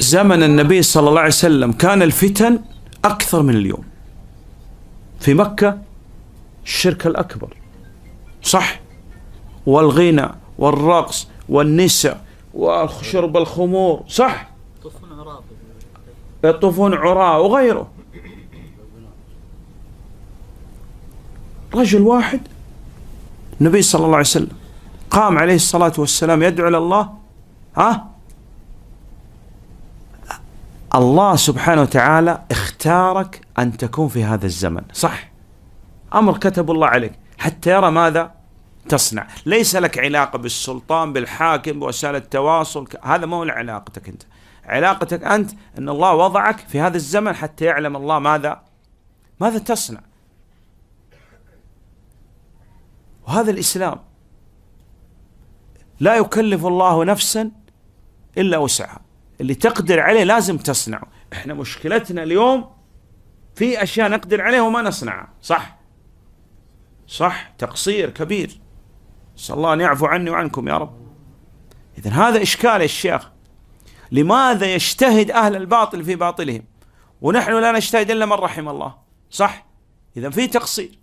زمن النبي صلى الله عليه وسلم كان الفتن أكثر من اليوم في مكة الشرك الأكبر صح والغنى والرقص والنساء وشرب الخمور صح يطوفون عراة وغيره رجل واحد النبي صلى الله عليه وسلم قام عليه الصلاة والسلام يدعو إلى الله ها الله سبحانه وتعالى اختارك أن تكون في هذا الزمن صح أمر كتب الله عليك حتى يرى ماذا تصنع ليس لك علاقة بالسلطان بالحاكم بوسائل التواصل هذا ما هو علاقتك أنت علاقتك أنت أن الله وضعك في هذا الزمن حتى يعلم الله ماذا ماذا تصنع وهذا الإسلام لا يكلف الله نفسا إلا وسعها اللي تقدر عليه لازم تصنعه احنا مشكلتنا اليوم في اشياء نقدر عليها وما نصنعها صح صح تقصير كبير صلى الله ان يعفو عني وعنكم يا رب اذا هذا اشكال الشيخ لماذا يجتهد اهل الباطل في باطلهم ونحن لا نجتهد الا من رحم الله صح اذا في تقصير